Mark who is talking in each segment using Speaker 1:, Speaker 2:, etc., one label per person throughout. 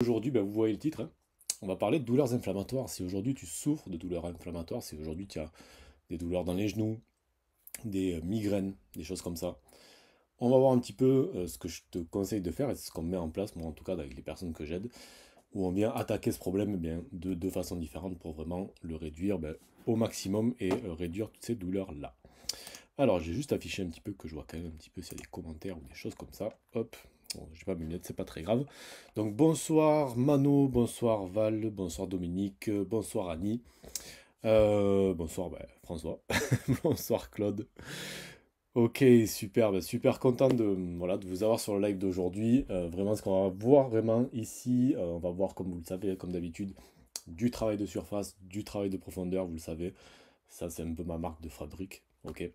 Speaker 1: Aujourd'hui, bah, vous voyez le titre, hein. on va parler de douleurs inflammatoires. Si aujourd'hui tu souffres de douleurs inflammatoires, si aujourd'hui tu as des douleurs dans les genoux, des euh, migraines, des choses comme ça, on va voir un petit peu euh, ce que je te conseille de faire et ce qu'on met en place, moi en tout cas avec les personnes que j'aide, où on vient attaquer ce problème eh de deux façons différentes pour vraiment le réduire ben, au maximum et euh, réduire toutes ces douleurs-là. Alors j'ai juste affiché un petit peu que je vois quand même un petit peu s'il y a des commentaires ou des choses comme ça. Hop, Bon, j'ai pas mes lunettes, c'est pas très grave. Donc bonsoir Mano, bonsoir Val, bonsoir Dominique, euh, bonsoir Annie, euh, bonsoir ben, François, bonsoir Claude. Ok, super, ben, super content de, voilà, de vous avoir sur le live d'aujourd'hui. Euh, vraiment, ce qu'on va voir vraiment ici, on va voir comme vous le savez, comme d'habitude, du travail de surface, du travail de profondeur, vous le savez. Ça, c'est un peu ma marque de fabrique. Ok,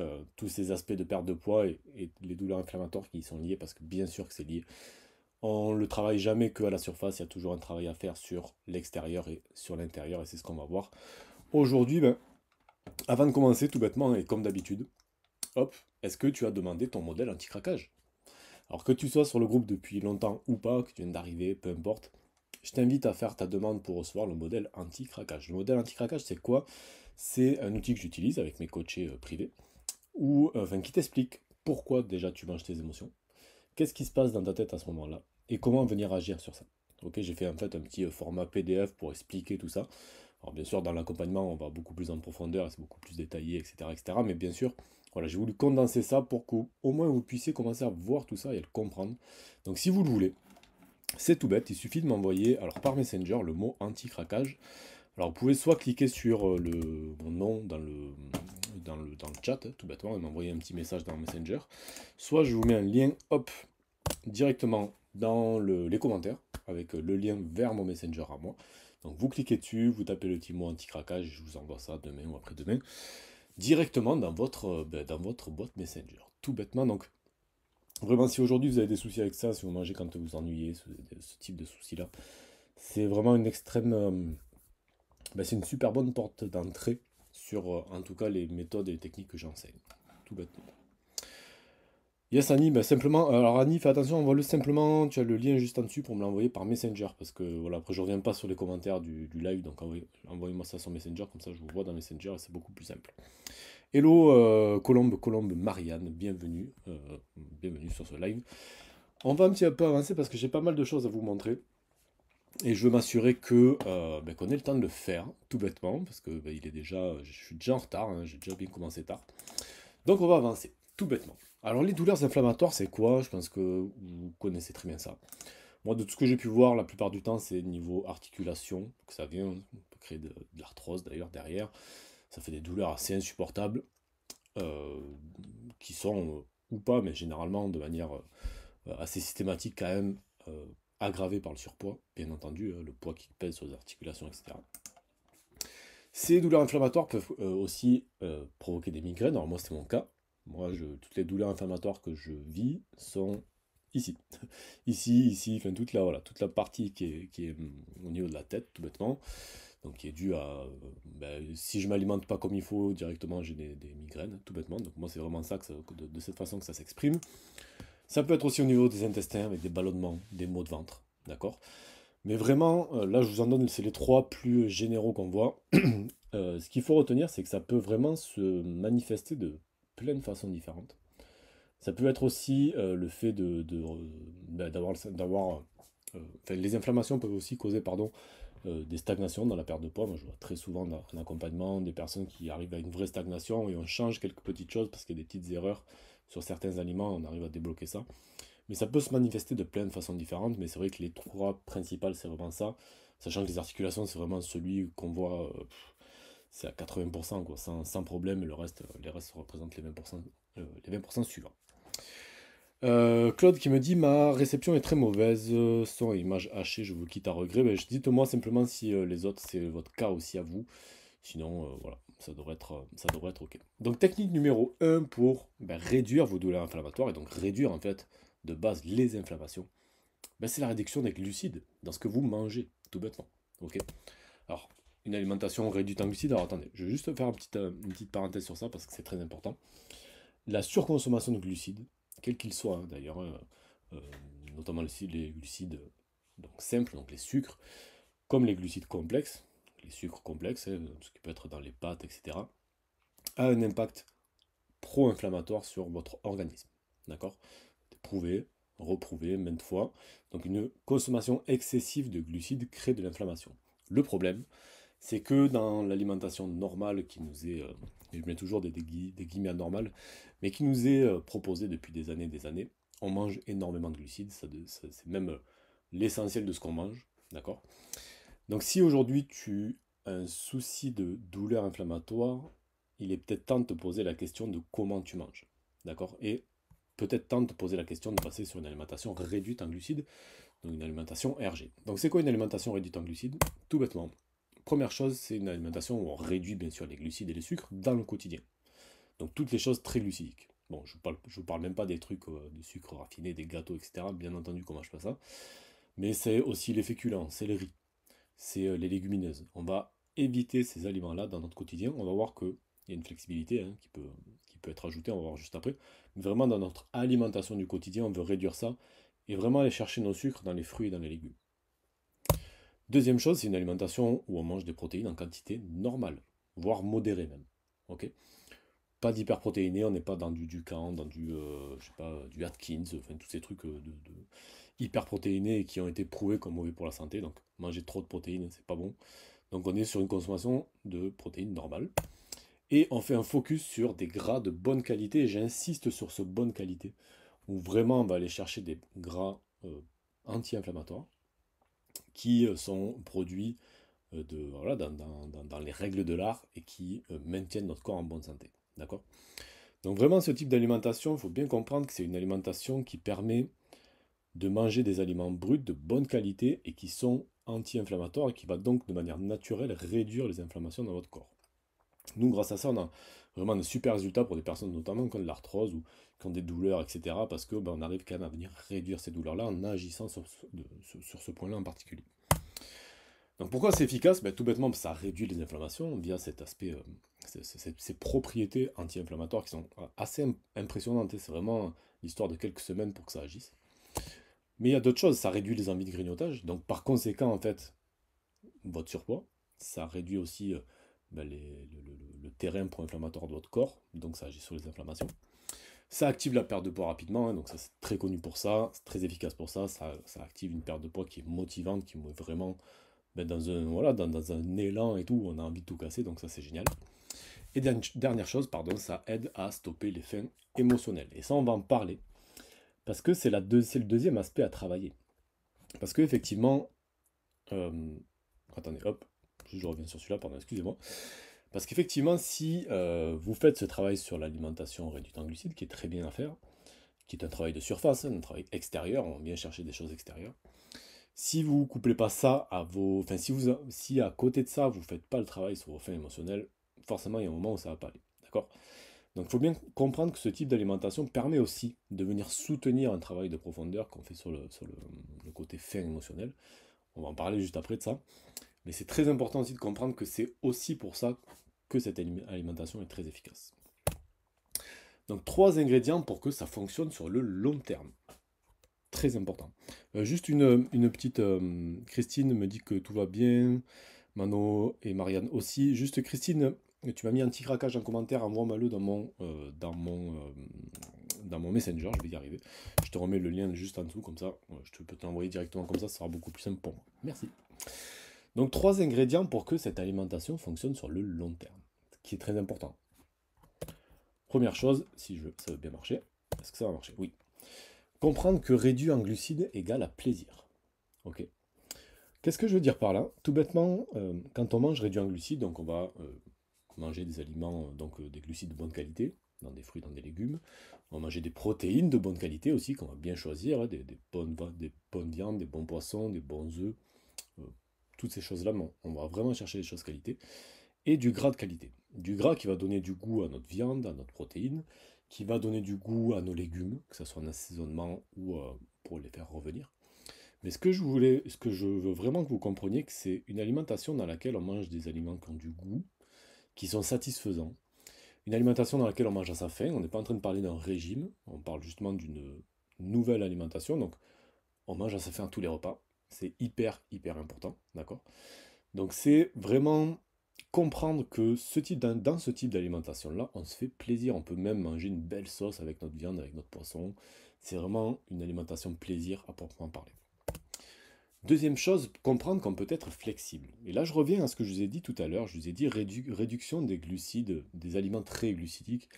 Speaker 1: euh, tous ces aspects de perte de poids et, les douleurs inflammatoires qui y sont liées, parce que bien sûr que c'est lié. On ne le travaille jamais que à la surface, il y a toujours un travail à faire sur l'extérieur et sur l'intérieur, et c'est ce qu'on va voir. Aujourd'hui, ben, avant de commencer, tout bêtement, et comme d'habitude, hop, est-ce que tu as demandé ton modèle anti-craquage Alors que tu sois sur le groupe depuis longtemps ou pas, que tu viennes d'arriver, peu importe, je t'invite à faire ta demande pour recevoir le modèle anti-craquage. Le modèle anti-craquage, c'est quoi C'est un outil que j'utilise avec mes coachés euh, privés ou euh, enfin qui t'explique pourquoi déjà tu manges tes émotions, qu'est-ce qui se passe dans ta tête à ce moment-là, et comment venir agir sur ça. Ok, j'ai fait en fait un petit euh, format PDF pour expliquer tout ça. Alors bien sûr, dans l'accompagnement, on va beaucoup plus en profondeur, c'est beaucoup plus détaillé, etc., Mais bien sûr, voilà, j'ai voulu condenser ça pour qu'au moins vous puissiez commencer à voir tout ça et à le comprendre. Donc si vous le voulez, c'est tout bête, il suffit de m'envoyer, alors par Messenger, le mot anti-craquage. Alors vous pouvez soit cliquer sur euh, le, mon nom dans le, dans le, dans le chat, hein, tout bêtement, et m'envoyer un petit message dans Messenger, soit je vous mets un lien, hop, directement dans les commentaires, avec euh, le lien vers mon Messenger à moi. Donc vous cliquez dessus, vous tapez le petit mot anti-craquage, je vous envoie ça demain ou après-demain, directement dans votre, euh, ben, dans votre boîte Messenger. Tout bêtement, donc vraiment si aujourd'hui vous avez des soucis avec ça, si vous mangez quand vous vous ennuyez, ce, type de soucis-là, c'est vraiment une extrême... Bah, c'est une super bonne porte d'entrée sur euh, en tout cas les méthodes et les techniques que j'enseigne. Tout bêtement. Yes Annie, ben simplement, alors Annie, fais attention, envoie-le simplement, tu as le lien juste en dessus pour me l'envoyer par Messenger, parce que voilà, après je ne reviens pas sur les commentaires du, live, donc envoyez-moi ça sur Messenger, comme ça je vous vois dans Messenger, et c'est beaucoup plus simple. Hello euh, Colombe, Colombe Marianne, bienvenue, euh, bienvenue sur ce live. On va un petit peu avancer parce que j'ai pas mal de choses à vous montrer et je veux m'assurer que euh, ben, qu'on ait le temps de le faire, tout bêtement, parce que ben, il est déjà, je suis déjà en retard, hein, j'ai déjà bien commencé tard. Donc on va avancer, tout bêtement. Alors les douleurs inflammatoires, c'est quoi Je pense que vous connaissez très bien ça. Moi, de tout ce que j'ai pu voir, la plupart du temps, c'est niveau articulation, que ça vient, on peut créer de, l'arthrose d'ailleurs derrière. Ça fait des douleurs assez insupportables, euh, qui sont euh, ou pas, mais généralement de manière assez systématique quand même aggravé par le surpoids, bien entendu, hein, le poids qui pèse sur les articulations, etc. Ces douleurs inflammatoires peuvent euh, aussi euh, provoquer des migraines. Alors moi, c'est mon cas. Moi, je, toutes les douleurs inflammatoires que je vis sont ici. Ici, ici, enfin toute la, voilà, toute la partie qui est, mm, au niveau de la tête, tout bêtement. Donc qui est due à... Euh, ben, si je m'alimente pas comme il faut, directement j'ai des, migraines, tout bêtement. Donc moi c'est vraiment ça, que de, cette façon que ça s'exprime. Ça peut être aussi au niveau des intestins avec des ballonnements, des maux de ventre, d'accord Mais vraiment, euh, là je vous en donne, c'est les trois plus généraux qu'on voit. Euh, ce qu'il faut retenir, c'est que ça peut vraiment se manifester de plein de façons différentes. Ça peut être aussi euh, le fait de, bah, d'avoir, les inflammations peuvent aussi causer pardon, des stagnations dans la perte de poids. Moi, je vois très souvent dans accompagnement des personnes qui arrivent à une vraie stagnation et on change quelques petites choses parce qu'il y a des petites erreurs sur certains aliments, on arrive à débloquer ça. Mais ça peut se manifester de plein de façons différentes, mais c'est vrai que les trois principales, c'est vraiment ça. Sachant que les articulations, c'est vraiment celui qu'on voit, euh, c'est à 80%, sans, sans, problème, et le reste, les restes représentent les 20%, euh, les 20 suivants. Euh, Claude qui me dit ma réception est très mauvaise, son et image hachée, je vous quitte à regret. Ben, dites-moi simplement si les autres c'est votre cas aussi à vous. Sinon, euh, voilà, ça devrait, être, euh, ça devrait être OK. Donc, technique numéro 1 pour ben, réduire vos douleurs inflammatoires et donc réduire en fait de base les inflammations, ben, c'est la réduction des glucides dans ce que vous mangez, tout bêtement. OK Alors, une alimentation réduite en glucides. Alors, attendez, je vais juste faire une petite, euh, une petite parenthèse sur ça parce que c'est très important. La surconsommation de glucides, quel qu'ils soient hein, d'ailleurs, hein, notamment les, les glucides donc simples, donc les sucres, comme les glucides complexes, les sucres complexes, hein, ce qui peut être dans les pâtes, etc., a un impact pro-inflammatoire sur votre organisme. D'accord Prouvé, reprouvé maintes fois. Donc une consommation excessive de glucides crée de l'inflammation. Le problème, c'est que dans l'alimentation normale qui nous est, euh, je mets toujours des, guillemets normales, mais qui nous est euh, proposée depuis des années et des années, on mange énormément de glucides, ça, c'est même euh, l'essentiel de ce qu'on mange, d'accord donc si aujourd'hui tu as un souci de douleur inflammatoire, il est peut-être temps de te poser la question de comment tu manges. D'accord Et peut-être temps de te poser la question de passer sur une alimentation réduite en glucides, donc une alimentation RG. Donc c'est quoi une alimentation réduite en glucides Tout bêtement. Première chose, c'est une alimentation où on réduit bien sûr les glucides et les sucres dans le quotidien. Donc toutes les choses très glucidiques. Bon, je ne parle, vous parle même pas des trucs euh, de sucre raffiné, des gâteaux, etc. Bien entendu, comment je pas ça. Mais c'est aussi les féculents, c'est le riz, c'est euh, les légumineuses. On va éviter ces aliments-là dans notre quotidien. On va voir qu'il y a une flexibilité hein, qui, peut, qui peut être ajoutée, on va voir juste après. Mais vraiment, dans notre alimentation du quotidien, on veut réduire ça et vraiment aller chercher nos sucres dans les fruits et dans les légumes. Deuxième chose, c'est une alimentation où on mange des protéines en quantité normale, voire modérée même. ok pas d'hyperprotéiné, on n'est pas dans du Ducan, dans du, euh, je sais pas, du Atkins, enfin tous ces trucs euh, de, hyper et qui ont été prouvés comme mauvais pour la santé. Donc manger trop de protéines, c'est pas bon. Donc on est sur une consommation de protéines normale. Et on fait un focus sur des gras de bonne qualité. J'insiste sur ce bonne qualité, où vraiment on va aller chercher des gras euh, anti-inflammatoires qui euh, sont produits euh, de, dans, dans, dans, les règles de l'art et qui maintiennent notre corps en bonne santé. D'accord Donc vraiment ce type d'alimentation, il faut bien comprendre que c'est une alimentation qui permet de manger des aliments bruts de bonne qualité et qui sont anti-inflammatoires et qui va donc de manière naturelle réduire les inflammations dans votre corps. Nous, grâce à ça, on a vraiment de super résultats pour des personnes notamment qui ont de l'arthrose ou qui ont des douleurs, etc. Parce que ben, arrive quand même à venir réduire ces douleurs-là en agissant sur ce, point-là en particulier. Donc pourquoi c'est efficace ben, Tout bêtement, ça réduit les inflammations via cet aspect, euh, ces, propriétés anti-inflammatoires qui sont euh, assez impressionnantes. Hein. C'est vraiment l'histoire de quelques semaines pour que ça agisse. Mais il y a d'autres choses, ça réduit les envies de grignotage. Donc par conséquent, en fait, votre surpoids, ça réduit aussi euh, ben, le, terrain pro-inflammatoire de votre corps, donc ça agit sur les inflammations. Ça active la perte de poids rapidement, hein, donc ça c'est très connu pour ça, c'est très efficace pour ça, ça, ça, active une perte de poids qui est motivante, qui est vraiment ben, dans, un, voilà, dans, dans, un élan et tout, on a envie de tout casser, donc ça c'est génial. Et dernière chose, pardon, ça aide à stopper les fins émotionnelles. Et ça on va en parler. Parce que c'est le deuxième aspect à travailler. Parce que effectivement, euh, attendez, hop, je reviens sur celui-là, pardon, excusez-moi. Parce qu'effectivement, si euh, vous faites ce travail sur l'alimentation réduite en glucides, qui est très bien à faire, qui est un travail de surface, hein, un travail extérieur, on vient chercher des choses extérieures. Si vous ne couplez pas ça à vos. Enfin, si, vous, si à côté de ça, vous ne faites pas le travail sur vos fins émotionnelles, forcément, il y a un moment où ça ne va pas aller. D'accord donc il faut bien comprendre que ce type d'alimentation permet aussi de venir soutenir un travail de profondeur qu'on fait sur, le, côté fin émotionnel. On va en parler juste après de ça. Mais c'est très important aussi de comprendre que c'est aussi pour ça que cette alimentation est très efficace. Donc trois ingrédients pour que ça fonctionne sur le long terme. Très important. Euh, juste une, petite... Euh, Christine me dit que tout va bien. Mano et Marianne aussi. Juste Christine, tu m'as mis un petit craquage en commentaire, envoie-moi le dans mon, euh, dans, mon, euh, dans mon Messenger, je vais y arriver. Je te remets le lien juste en dessous, comme ça, euh, je peux t'envoyer directement comme ça, ça sera beaucoup plus simple pour moi. Merci. Donc trois ingrédients pour que cette alimentation fonctionne sur le long terme, qui est très important. Première chose, si je veux, ça veut bien marcher. Est-ce que ça va marcher Oui. Comprendre que réduit en glucides égale à plaisir. Ok. Qu'est-ce que je veux dire par là Tout bêtement, quand on mange réduit en glucides, donc on va manger des aliments, euh, donc euh, des glucides de bonne qualité, dans des fruits, dans des légumes. On manger des protéines de bonne qualité aussi, qu'on va bien choisir, hein, des, bonnes, des bonnes viandes, des bons poissons, des bons œufs. Euh, toutes ces choses-là, on va vraiment chercher des choses qualité. Et du gras de qualité. Du gras qui va donner du goût à notre viande, à notre protéine, qui va donner du goût à nos légumes, que ce soit en assaisonnement ou pour les faire revenir. Mais ce que je voulais, ce que je veux vraiment que vous compreniez, c'est une alimentation dans laquelle on mange des aliments qui ont du goût, qui sont satisfaisants. Une alimentation dans laquelle on mange à sa faim, on n'est pas en train de parler d'un régime, on parle justement d'une nouvelle alimentation, donc on mange à sa faim tous les repas, c'est hyper hyper important, d'accord Donc c'est vraiment comprendre que ce type dans ce type d'alimentation-là, on se fait plaisir, on peut même manger une belle sauce avec notre viande, avec notre poisson, c'est vraiment une alimentation plaisir à proprement parler. Deuxième chose, comprendre qu'on peut être flexible. Et là, je reviens à ce que je vous ai dit tout à l'heure. Je vous ai dit réduction des glucides, des aliments très glucidiques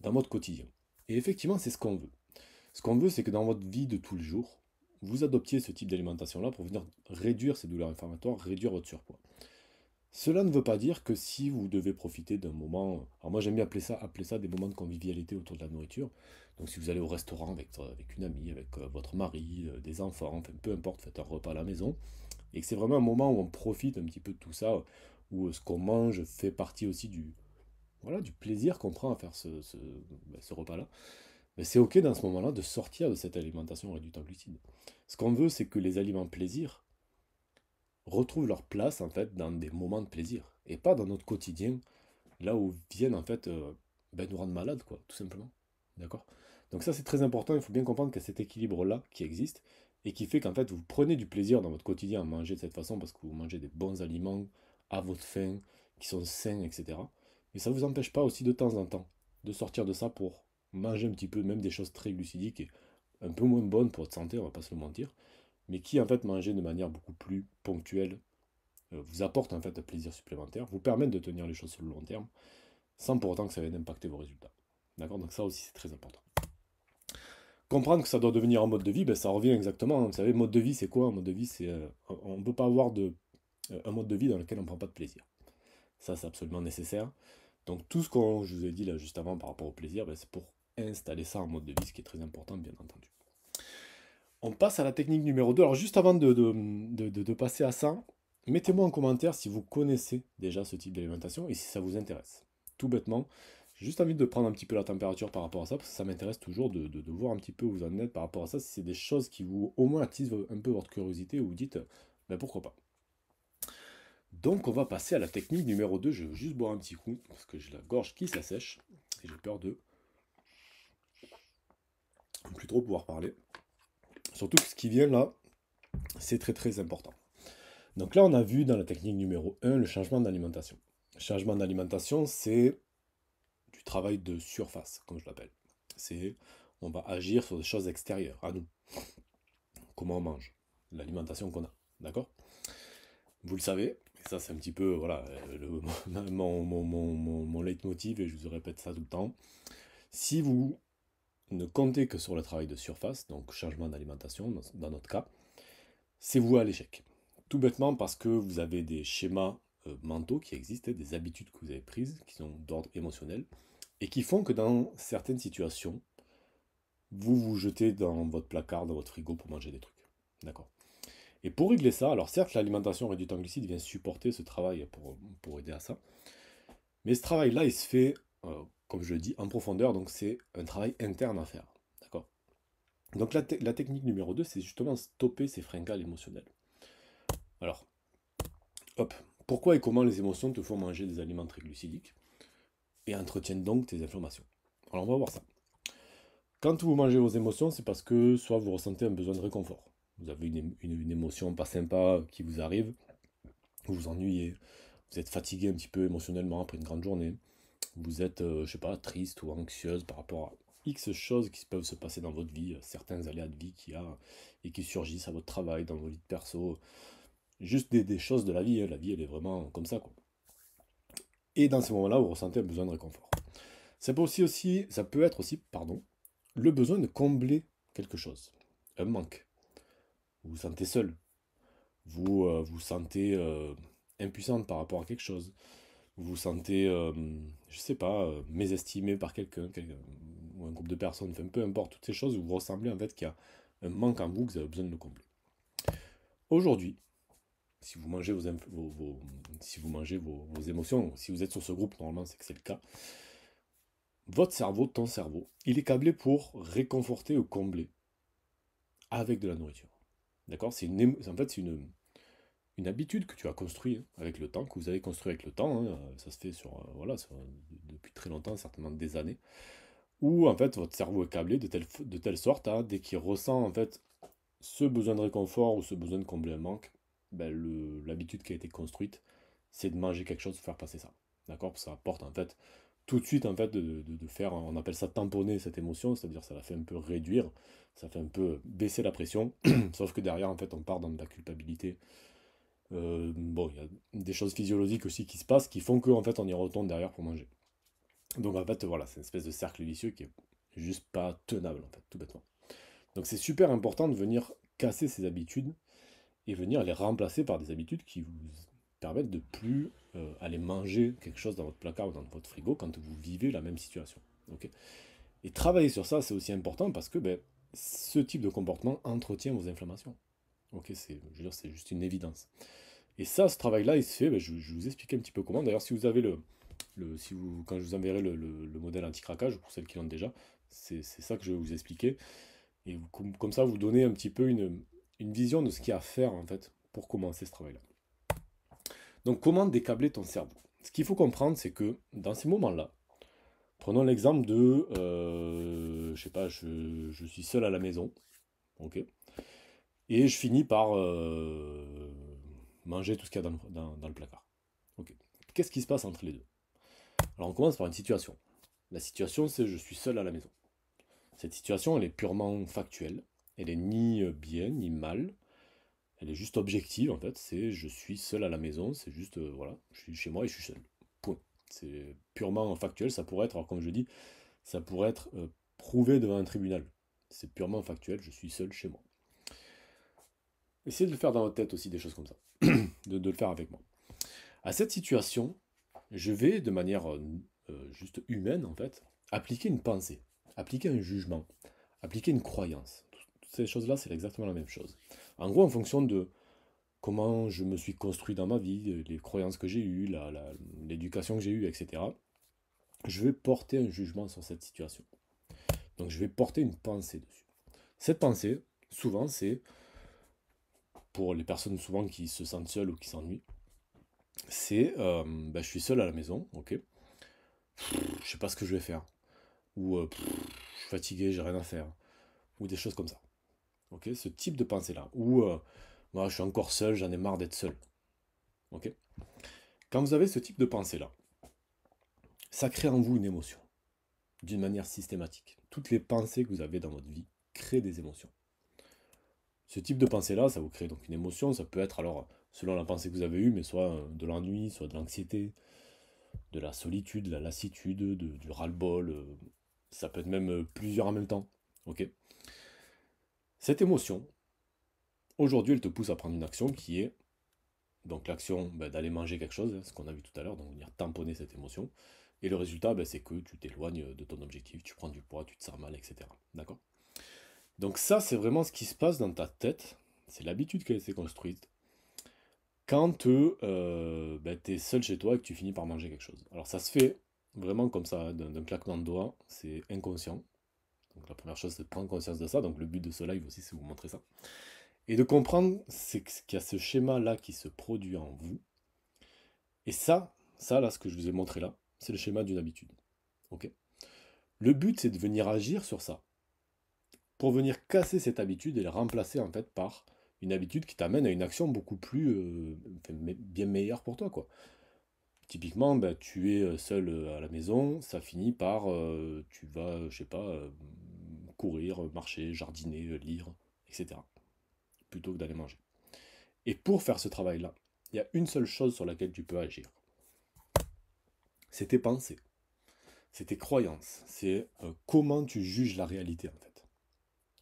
Speaker 1: dans votre quotidien. Et effectivement, c'est ce qu'on veut. Ce qu'on veut, c'est que dans votre vie de tous les jours, vous adoptiez ce type d'alimentation-là pour venir réduire ces douleurs inflammatoires, réduire votre surpoids. Cela ne veut pas dire que si vous devez profiter d'un moment, alors moi j'aime bien appeler ça, appeler ça des moments de convivialité autour de la nourriture. Donc si vous allez au restaurant avec, avec une amie, avec euh, votre mari, euh, des enfants, enfin peu importe, faites un repas à la maison, et que c'est vraiment un moment où on profite un petit peu de tout ça, où euh, ce qu'on mange fait partie aussi du, voilà, du plaisir qu'on prend à faire ben, ce, repas-là. Mais c'est ok dans ce moment-là de sortir de cette alimentation réduite en glucides. Ce qu'on veut, c'est que les aliments plaisir retrouvent leur place en fait dans des moments de plaisir et pas dans notre quotidien, là où viennent en fait euh, ben, nous rendre malades, quoi, tout simplement. D'accord Donc ça c'est très important, il faut bien comprendre que cet équilibre-là qui existe et qui fait qu'en fait vous prenez du plaisir dans votre quotidien à manger de cette façon parce que vous mangez des bons aliments à votre faim, qui sont sains, etc. Mais ça ne vous empêche pas aussi de temps en temps de sortir de ça pour manger un petit peu, même des choses très glucidiques et un peu moins bonnes pour votre santé, on va pas se le mentir, mais qui en fait manger de manière beaucoup plus ponctuelle euh, vous apporte en fait un plaisir supplémentaire, vous permet de tenir les choses sur le long terme, sans pour autant que ça vienne impacter vos résultats. D'accord Donc ça aussi c'est très important. Comprendre que ça doit devenir un mode de vie, ben, ça revient exactement. Hein. Vous savez, mode de vie c'est quoi Un mode de vie c'est... Euh, on ne peut pas avoir de, euh, un mode de vie dans lequel on ne prend pas de plaisir. Ça c'est absolument nécessaire. Donc tout ce que je vous ai dit là juste avant par rapport au plaisir, ben, c'est pour installer ça en mode de vie, ce qui est très important bien entendu on passe à la technique numéro 2. Alors juste avant de, passer à ça, mettez-moi en commentaire si vous connaissez déjà ce type d'alimentation et si ça vous intéresse. Tout bêtement, j'ai juste envie de prendre un petit peu la température par rapport à ça, parce que ça m'intéresse toujours de, voir un petit peu où vous en êtes par rapport à ça, si c'est des choses qui vous, au moins, attisent un peu votre curiosité, ou vous dites, ben pourquoi pas. Donc on va passer à la technique numéro 2, je vais juste boire un petit coup, parce que j'ai la gorge qui s'assèche, et j'ai peur de plus trop pouvoir parler. Surtout ce qui vient là, c'est très très important. Donc là, on a vu dans la technique numéro 1 le changement d'alimentation. changement d'alimentation, c'est du travail de surface, comme je l'appelle. C'est on va agir sur des choses extérieures à nous. Comment on mange, l'alimentation qu'on a, d'accord Vous le savez, ça c'est un petit peu voilà euh, mon, mon, mon, mon, leitmotiv et je vous répète ça tout le temps. Si vous ne comptez que sur le travail de surface, donc changement d'alimentation dans notre cas, c'est vous à l'échec. Tout bêtement parce que vous avez des schémas euh, mentaux qui existent, des habitudes que vous avez prises, qui sont d'ordre émotionnel, et qui font que dans certaines situations, vous vous jetez dans votre placard, dans votre frigo pour manger des trucs. D'accord Et pour régler ça, alors certes, l'alimentation réduite en glucides vient supporter ce travail pour, aider à ça, mais ce travail-là, il se fait euh, comme je le dis, en profondeur, donc c'est un travail interne à faire. D'accord Donc la, technique numéro 2, c'est justement stopper ces fringales émotionnelles. Alors, hop, pourquoi et comment les émotions te font manger des aliments très glucidiques et entretiennent donc tes inflammations Alors on va voir ça. Quand vous mangez vos émotions, c'est parce que soit vous ressentez un besoin de réconfort. Vous avez une émotion pas sympa qui vous arrive, vous vous ennuyez, vous êtes fatigué un petit peu émotionnellement après une grande journée, vous êtes, euh, je sais pas, triste ou anxieuse par rapport à X choses qui peuvent se passer dans votre vie, euh, certains aléas de vie qu'il y a et qui surgissent à votre travail, dans vos vies de perso, juste des, choses de la vie, hein. la vie elle est vraiment comme ça quoi. Et dans ces moments-là, vous ressentez un besoin de réconfort. Ça peut, aussi, aussi, ça peut être aussi pardon, le besoin de combler quelque chose, un manque. Vous vous sentez seul, vous euh, vous sentez impuissante par rapport à quelque chose, vous vous sentez, je euh, je sais pas, euh, mésestimé par quelqu'un, ou un groupe de personnes, peu importe, toutes ces choses, vous ressemblez en fait qu'il y a un manque en vous, que vous avez besoin de le combler. Aujourd'hui, si vous mangez vos, si vous mangez vos, émotions, si vous êtes sur ce groupe, normalement c'est que c'est le cas, votre cerveau, ton cerveau, il est câblé pour réconforter ou combler avec de la nourriture. D'accord C'est En fait, c'est une, une habitude que tu as construite avec le temps, que vous avez construit avec le temps, hein. ça se fait sur, euh, voilà, depuis très longtemps, certainement des années, où en fait votre cerveau est câblé de telle, de telle sorte, hein, dès qu'il ressent en fait ce besoin de réconfort ou ce besoin de combler un manque, ben, l'habitude qui a été construite, c'est de manger quelque chose pour faire passer ça. D'accord Ça apporte en fait tout de suite en fait de, faire, on appelle ça tamponner cette émotion, c'est-à-dire ça la fait un peu réduire, ça fait un peu baisser la pression, sauf que derrière en fait on part dans de la culpabilité, euh, bon, il y a des choses physiologiques aussi qui se passent qui font qu'en fait on y retourne derrière pour manger. Donc en fait, voilà, c'est une espèce de cercle vicieux qui est juste pas tenable en fait, tout bêtement. Donc c'est super important de venir casser ces habitudes et venir les remplacer par des habitudes qui vous permettent de plus euh, aller manger quelque chose dans votre placard ou dans votre frigo quand vous vivez la même situation. Okay et travailler sur ça, c'est aussi important parce que ben, ce type de comportement entretient vos inflammations. Ok, c'est juste une évidence. Et ça, ce travail-là, il se fait, ben, je, vais vous expliquer un petit peu comment. D'ailleurs, si vous avez le, le si vous, quand je vous enverrai le, modèle anti-craquage, pour celles qui l'ont déjà, c'est ça que je vais vous expliquer. Et comme, ça, vous donnez un petit peu une, vision de ce qu'il y a à faire, en fait, pour commencer ce travail-là. Donc, comment décabler ton cerveau Ce qu'il faut comprendre, c'est que dans ces moments-là, prenons l'exemple de, euh, je sais pas, je, suis seul à la maison, ok, et je finis par... Euh, manger tout ce qu'il y a dans le, placard. Ok. Qu'est-ce qui se passe entre les deux Alors on commence par une situation. La situation, c'est je suis seul à la maison. Cette situation, elle est purement factuelle. Elle est ni bien ni mal. Elle est juste objective en fait. C'est je suis seul à la maison. C'est juste euh, voilà, je suis chez moi et je suis seul. Point. C'est purement factuel. Ça pourrait être, alors comme je dis, ça pourrait être euh, prouvé devant un tribunal. C'est purement factuel. Je suis seul chez moi. Essayez de le faire dans votre tête aussi, des choses comme ça. de, le faire avec moi. À cette situation, je vais, de manière euh, euh, juste humaine, en fait, appliquer une pensée, appliquer un jugement, appliquer une croyance. Toutes ces choses-là, c'est exactement la même chose. En gros, en fonction de comment je me suis construit dans ma vie, euh, les croyances que j'ai eues, l'éducation que j'ai eue, etc., je vais porter un jugement sur cette situation. Donc je vais porter une pensée dessus. Cette pensée, souvent, c'est pour les personnes souvent qui se sentent seules ou qui s'ennuient, c'est euh, bah, je suis seul à la maison, ok, ne je sais pas ce que je vais faire, ou euh, je suis fatigué, j'ai rien à faire, ou des choses comme ça. Ok, ce type de pensée-là, ou euh, je suis encore seul, j'en ai marre d'être seul. Ok, quand vous avez ce type de pensée-là, ça crée en vous une émotion, d'une manière systématique. Toutes les pensées que vous avez dans votre vie créent des émotions. Ce type de pensée-là, ça vous crée donc une émotion, ça peut être alors, selon la pensée que vous avez eue, mais soit euh, de l'ennui, soit de l'anxiété, de la solitude, de la lassitude, du ras-le-bol, euh, ça peut être même euh, plusieurs en même temps. ok Cette émotion, aujourd'hui, elle te pousse à prendre une action qui est donc l'action bah, d'aller manger quelque chose, hein, ce qu'on a vu tout à l'heure, donc venir tamponner cette émotion. Et le résultat, bah, c'est que tu t'éloignes de ton objectif, tu prends du poids, tu te sens mal, etc. D'accord donc ça, c'est vraiment ce qui se passe dans ta tête. C'est l'habitude qui a été construite. Quand euh, ben, tu es seul chez toi et que tu finis par manger quelque chose. Alors ça se fait vraiment comme ça, d'un claquement de doigts. C'est inconscient. Donc la première chose, c'est de prendre conscience de ça. Donc le but de ce live aussi, c'est vous montrer ça. Et de comprendre qu'il y a ce schéma-là qui se produit en vous. Et ça, ça là, ce que je vous ai montré là, c'est le schéma d'une habitude. ok le but, c'est de venir agir sur ça pour venir casser cette habitude et la remplacer en fait par une habitude qui t'amène à une action beaucoup plus euh, bien meilleure pour toi quoi. Typiquement, ben, tu es euh, seul euh, à la maison, ça finit par tu vas, je sais pas, courir, marcher, jardiner, lire, etc. Plutôt que d'aller manger. Et pour faire ce travail-là, il y a une seule chose sur laquelle tu peux agir. C'est tes pensées, c'est tes croyances, c'est comment tu juges la réalité en fait.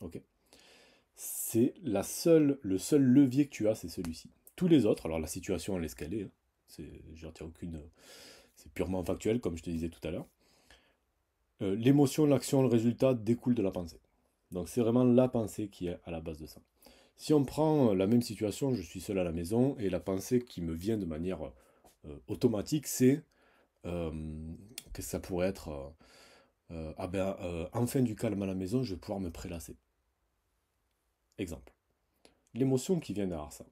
Speaker 1: Ok C'est la seule, le seul levier que tu as, c'est celui-ci. Tous les autres, alors la situation elle est escalée, hein. c'est, aucune, c'est purement factuel comme je te disais tout à l'heure. Euh, l'émotion, l'action, le résultat découlent de la pensée. Donc c'est vraiment la pensée qui est à la base de ça. Si on prend euh, la même situation, je suis seul à la maison et la pensée qui me vient de manière euh, automatique, c'est que ça pourrait être ah enfin du calme à la maison, je vais pouvoir me prélasser. Exemple. L'émotion qui vient derrière ça.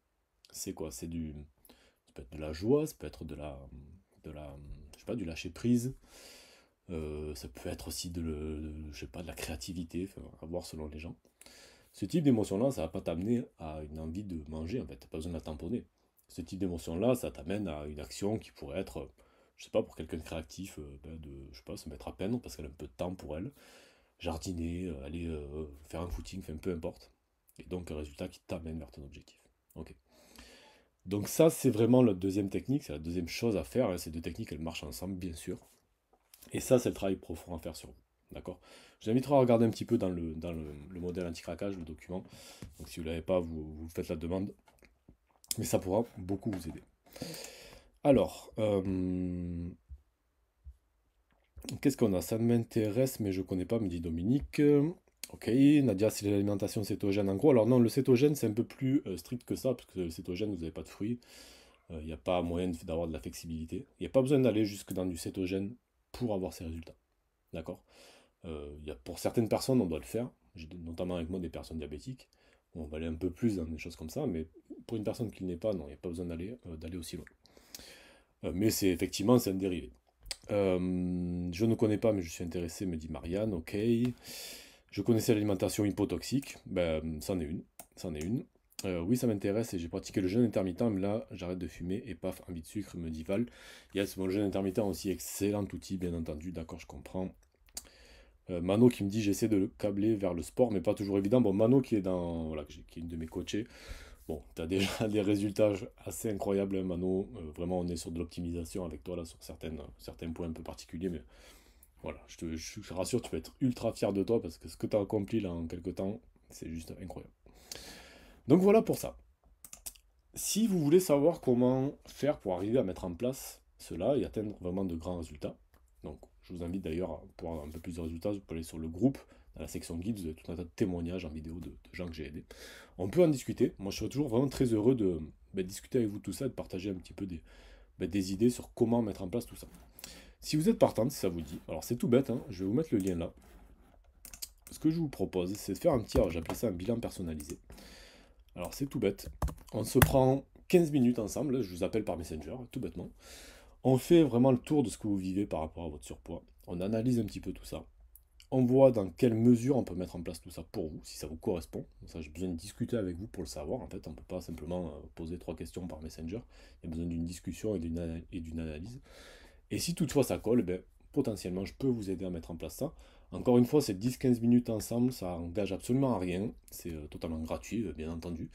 Speaker 1: C'est quoi C'est du. Ça peut être de la joie, ça peut être de la. De la sais pas, du lâcher prise. Euh, ça peut être aussi de, pas, de la créativité, à voir selon les gens. Ce type d'émotion-là, ça va pas t'amener à une envie de manger, en fait. n'as pas besoin de la tamponner. Ce type d'émotion-là, ça t'amène à une action qui pourrait être, je sais pas, pour quelqu'un de créatif, euh, ben, de, je sais pas, se mettre à peine parce qu'elle a un peu de temps pour elle. Jardiner, euh, aller faire un footing, peu importe donc un résultat qui t'amène vers ton objectif. Ok. Donc ça, c'est vraiment la deuxième technique, c'est la deuxième chose à faire. Hein. Ces deux techniques, elles marchent ensemble, bien sûr. Et ça, c'est le travail profond à faire sur vous. D'accord Je vous invite à regarder un petit peu dans le, le, modèle anti-craquage, le document. Donc si vous ne l'avez pas, vous, faites la demande. Mais ça pourra beaucoup vous aider. Alors, euh, qu'est-ce qu'on a Ça m'intéresse, mais je ne connais pas, me dit Dominique. Ok, Nadia, c'est l'alimentation cétogène en gros. Alors non, le cétogène, c'est un peu plus euh, strict que ça, parce que le cétogène, vous n'avez pas de fruits. Il euh, n'y a pas moyen d'avoir de la flexibilité. Il n'y a pas besoin d'aller jusque dans du cétogène pour avoir ces résultats. D'accord euh, Pour certaines personnes, on doit le faire. notamment avec moi des personnes diabétiques. On va aller un peu plus dans des choses comme ça, mais pour une personne qui n'est pas, non, il n'y a pas besoin d'aller aussi loin. mais c'est effectivement, c'est un dérivé. je ne connais pas, mais je suis intéressé, me dit Marianne. Ok. Je connaissais l'alimentation hypotoxique, ben, c'en est une, c'en est une. Euh, oui, ça m'intéresse et j'ai pratiqué le jeûne intermittent, mais là, j'arrête de fumer et paf, envie de sucre, me dit Val. Yes, mon jeûne intermittent aussi, excellent outil, bien entendu, d'accord, je comprends. Euh, Mano qui me dit j'essaie de le câbler vers le sport, mais pas toujours évident. Bon, Mano qui est dans voilà, qui est une de mes coachées. Bon, tu as déjà des résultats assez incroyables, hein, Mano. Euh, vraiment, on est sur de l'optimisation avec toi là sur certains points un peu particuliers, mais voilà, je te, rassure, tu vas être ultra fier de toi parce que ce que tu as accompli là en quelques temps, c'est juste incroyable. Donc voilà pour ça. Si vous voulez savoir comment faire pour arriver à mettre en place cela et atteindre vraiment de grands résultats, donc je vous invite d'ailleurs à avoir un peu plus de résultats, vous pouvez aller sur le groupe, dans la section guide, vous avez tout un tas de témoignages en vidéo de, gens que j'ai aidés. On peut en discuter. Moi je serais toujours vraiment très heureux de ben, discuter avec vous tout ça, de partager un petit peu ben, des idées sur comment mettre en place tout ça. Si vous êtes partant, si ça vous dit, alors c'est tout bête, hein. je vais vous mettre le lien là. Ce que je vous propose, c'est de faire un petit, j'appelle ça un bilan personnalisé. Alors c'est tout bête. On se prend 15 minutes ensemble, je vous appelle par Messenger, tout bêtement. On fait vraiment le tour de ce que vous vivez par rapport à votre surpoids. On analyse un petit peu tout ça. On voit dans quelle mesure on peut mettre en place tout ça pour vous, si ça vous correspond. Ça, j'ai besoin de discuter avec vous pour le savoir. En fait, on ne peut pas simplement euh, poser trois questions par Messenger. Il y a besoin d'une discussion et d'une analyse. Et si toutefois ça colle, ben, potentiellement je peux vous aider à mettre en place ça. Encore une fois, ces 10-15 minutes ensemble, ça n'engage absolument à rien, c'est euh, totalement gratuit, euh, bien entendu.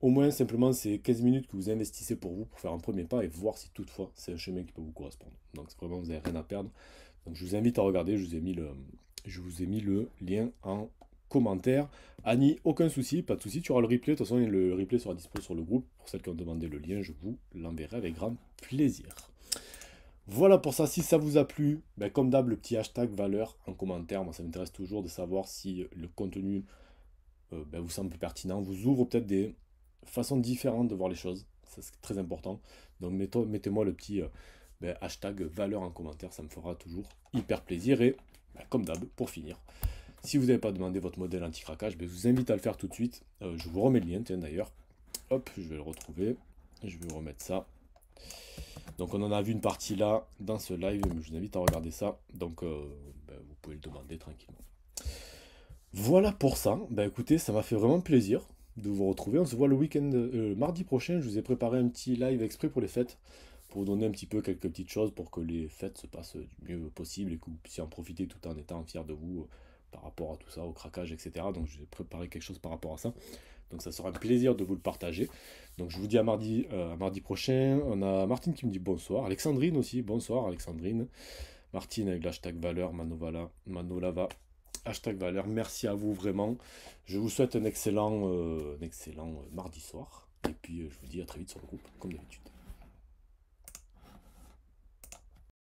Speaker 1: Au moins, simplement, c'est 15 minutes que vous investissez pour vous, pour faire un premier pas et voir si toutefois c'est un chemin qui peut vous correspondre. Donc, vraiment, vous n'avez rien à perdre. Donc, je vous invite à regarder, je vous ai mis le, je vous ai mis le lien en commentaire. Annie, aucun souci, pas de souci, tu auras le replay. De toute façon, le replay sera disponible sur le groupe. Pour celles qui ont demandé le lien, je vous l'enverrai avec grand plaisir. Voilà pour ça, si ça vous a plu, ben, comme d'hab, le petit hashtag valeur en commentaire, moi ça m'intéresse toujours de savoir si euh, le contenu euh, ben, vous semble pertinent, vous ouvre peut-être des façons différentes de voir les choses, c'est très important. Donc mettez-moi le petit euh, ben, hashtag valeur en commentaire, ça me fera toujours hyper plaisir. Et comme d'hab, pour finir, si vous n'avez pas demandé votre modèle anti-craquage, je vous invite à le faire tout de suite. je vous remets le lien, tiens d'ailleurs. Hop, je vais le retrouver. Je vais vous remettre ça. Donc on en a vu une partie là dans ce live, je vous invite à regarder ça. Donc euh, ben, vous pouvez le demander tranquillement. Voilà pour ça. Ben écoutez, ça m'a fait vraiment plaisir de vous retrouver. On se voit le week-end euh, mardi prochain. Je vous ai préparé un petit live exprès pour les fêtes, pour vous donner un petit peu quelques petites choses pour que les fêtes se passent du mieux possible et que vous puissiez en profiter tout en étant fier de vous euh, par rapport à tout ça, au craquage, etc. Donc je vous ai préparé quelque chose par rapport à ça. Donc ça sera un plaisir de vous le partager. Donc je vous dis à mardi, euh, mardi prochain. On a Martine qui me dit bonsoir. Alexandrine aussi, bonsoir Alexandrine. Martine avec l'hashtag valeur, Manovala, Manolava. Hashtag valeur, merci à vous vraiment. Je vous souhaite un excellent, euh, un excellent euh, mardi soir. Et puis je vous dis à très vite sur le groupe, comme d'habitude.